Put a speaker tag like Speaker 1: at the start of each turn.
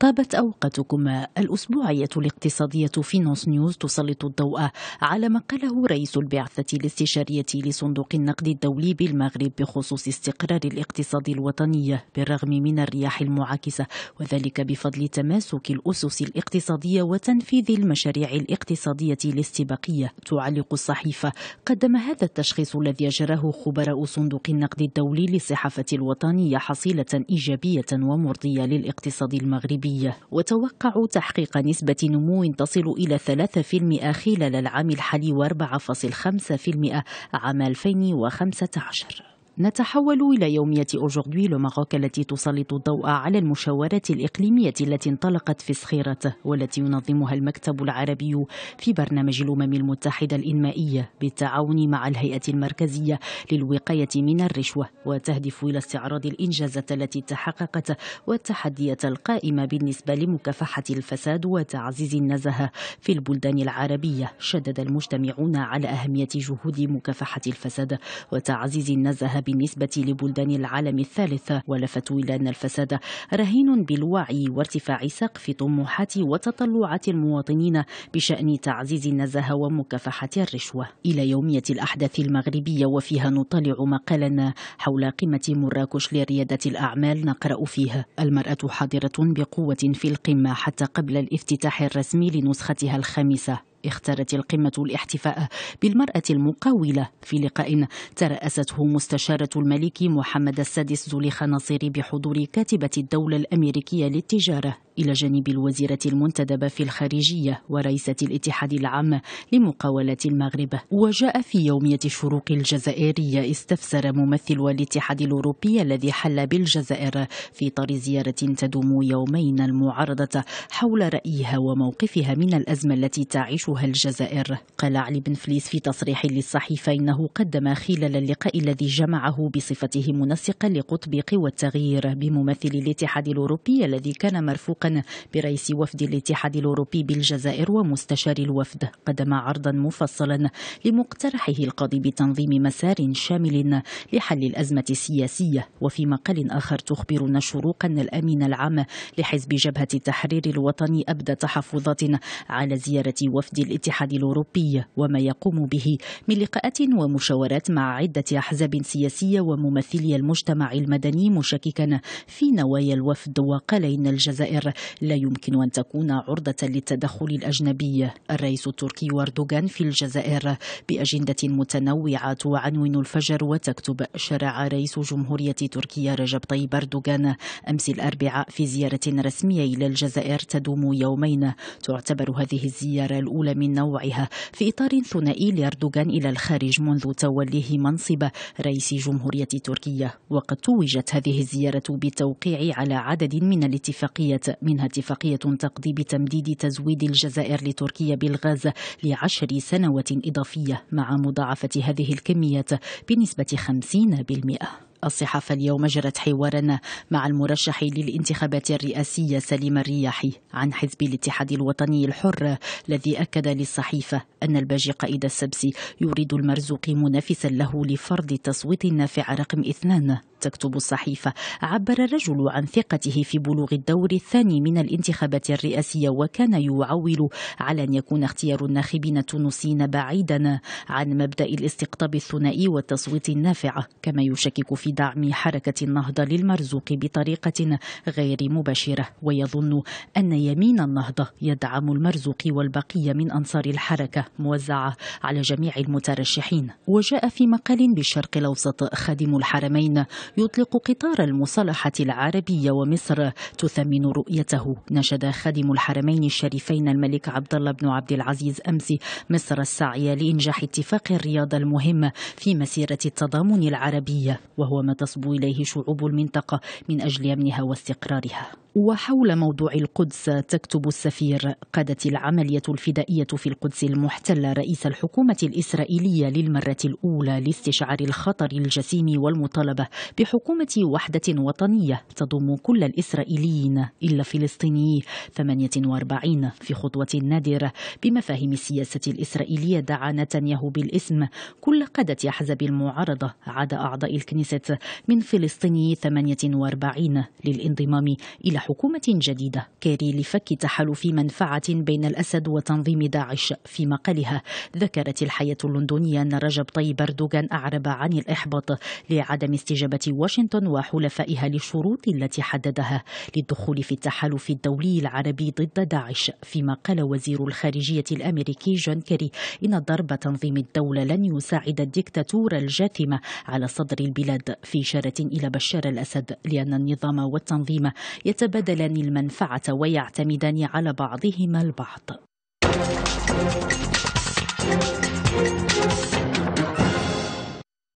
Speaker 1: طابت أوقاتكم الأسبوعية الاقتصادية في نوس نيوز تسلط الضوء على ما قاله رئيس البعثة الاستشارية لصندوق النقد الدولي بالمغرب بخصوص استقرار الاقتصاد الوطني بالرغم من الرياح المعاكسة وذلك بفضل تماسك الأسس الاقتصادية وتنفيذ المشاريع الاقتصادية الاستباقية تعلق الصحيفة قدم هذا التشخيص الذي أجراه خبراء صندوق النقد الدولي للصحافة الوطنية حصيلة إيجابية ومرضية للاقتصاد المغربي العربية وتوقع تحقيق نسبة نمو تصل إلى 3% خلال العام الحالي و4.5% عام 2015 نتحول إلى يومية أوجوردي لو التي تسلط الضوء على المشاورات الإقليمية التي انطلقت في سخيرته والتي ينظمها المكتب العربي في برنامج الأمم المتحدة الإنمائية بالتعاون مع الهيئة المركزية للوقاية من الرشوة وتهدف إلى استعراض الإنجازات التي تحققت والتحديات القائمة بالنسبة لمكافحة الفساد وتعزيز النزاهة في البلدان العربية شدد المجتمعون على أهمية جهود مكافحة الفساد وتعزيز النزاهة بالنسبة لبلدان العالم الثالث ولفتوا إلى أن الفساد رهين بالوعي وارتفاع سقف طموحات وتطلعات المواطنين بشأن تعزيز النزاهة ومكافحة الرشوة إلى يومية الأحداث المغربية وفيها نطلع مقالنا حول قمة مراكش لريادة الأعمال نقرأ فيه المرأة حاضرة بقوة في القمة حتى قبل الافتتاح الرسمي لنسختها الخامسة اختارت القمة الاحتفاء بالمرأة المقاولة في لقاء ترأسته مستشارة الملك محمد السادس زليخ ناصري بحضور كاتبة الدولة الأمريكية للتجارة إلى جانب الوزيرة المنتدبة في الخارجية ورئيسة الاتحاد العام لمقاولة المغرب وجاء في يومية الشروق الجزائرية استفسر ممثل الاتحاد الأوروبي الذي حل بالجزائر في طار زيارة تدوم يومين المعارضة حول رأيها وموقفها من الأزمة التي تعيش تعيشها الجزائر قال علي بن فليس في تصريح للصحيفة إنه قدم خلال اللقاء الذي جمعه بصفته منسقا لقطب قوى التغيير بممثل الاتحاد الأوروبي الذي كان مرفوقا برئيس وفد الاتحاد الأوروبي بالجزائر ومستشار الوفد قدم عرضا مفصلا لمقترحه القاضي بتنظيم مسار شامل لحل الأزمة السياسية وفي مقال آخر تخبرنا شروقا الأمين العام لحزب جبهة التحرير الوطني أبدى تحفظات على زيارة وفد الاتحاد الأوروبي وما يقوم به من لقاءات ومشاورات مع عدة أحزاب سياسية وممثلي المجتمع المدني مشككا في نوايا الوفد وقال إن الجزائر لا يمكن أن تكون عرضة للتدخل الأجنبي الرئيس التركي أردوغان في الجزائر بأجندة متنوعة تعنون الفجر وتكتب شرع رئيس جمهورية تركيا رجب طيب أردوغان أمس الأربعاء في زيارة رسمية إلى الجزائر تدوم يومين تعتبر هذه الزيارة الأولى الدولة من نوعها في إطار ثنائي لأردوغان إلى الخارج منذ توليه منصب رئيس جمهورية تركيا وقد توجت هذه الزيارة بالتوقيع على عدد من الاتفاقيات منها اتفاقية تقضي بتمديد تزويد الجزائر لتركيا بالغاز لعشر سنوات إضافية مع مضاعفة هذه الكميات بنسبة 50% الصحافة اليوم جرت حوارا مع المرشح للانتخابات الرئاسية سليم الرياحي عن حزب الاتحاد الوطني الحر الذي أكد للصحيفة أن الباجي قائد السبسي يريد المرزوق منافسا له لفرض التصويت النافع رقم اثنان تكتب الصحيفة عبر الرجل عن ثقته في بلوغ الدور الثاني من الانتخابات الرئاسية وكان يعول على أن يكون اختيار الناخبين التونسيين بعيدا عن مبدأ الاستقطاب الثنائي والتصويت النافع كما يشكك في دعم حركة النهضة للمرزوق بطريقة غير مباشرة ويظن أن يمين النهضة يدعم المرزوق والبقية من أنصار الحركة موزعة على جميع المترشحين وجاء في مقال بالشرق الأوسط خادم الحرمين يطلق قطار المصالحة العربية ومصر تثمن رؤيته نشد خادم الحرمين الشريفين الملك عبد الله بن عبد العزيز أمس مصر السعي لإنجاح اتفاق الرياض المهم في مسيرة التضامن العربية وهو ما تصبو إليه شعوب المنطقة من أجل أمنها واستقرارها وحول موضوع القدس تكتب السفير قادت العملية الفدائية في القدس المحتلة رئيس الحكومة الإسرائيلية للمرة الأولى لاستشعار الخطر الجسيم والمطالبة بحكومة وحدة وطنية تضم كل الإسرائيليين إلا فلسطيني 48 في خطوة نادرة بمفاهيم السياسة الإسرائيلية دعا نتنياهو بالاسم كل قادة أحزاب المعارضة عدا أعضاء الكنيسة من فلسطيني 48 للانضمام إلى حكومة جديدة كاري لفك تحالف منفعة بين الأسد وتنظيم داعش في مقالها ذكرت الحياة اللندنية أن رجب طيب أردوغان أعرب عن الإحباط لعدم استجابة واشنطن وحلفائها للشروط التي حددها للدخول في التحالف الدولي العربي ضد داعش فيما قال وزير الخارجية الأمريكي جون كيري إن ضرب تنظيم الدولة لن يساعد الدكتاتورة الجاثمة على صدر البلاد في إشارة إلى بشار الأسد لأن النظام والتنظيم يتبادلان المنفعة ويعتمدان على بعضهما البعض.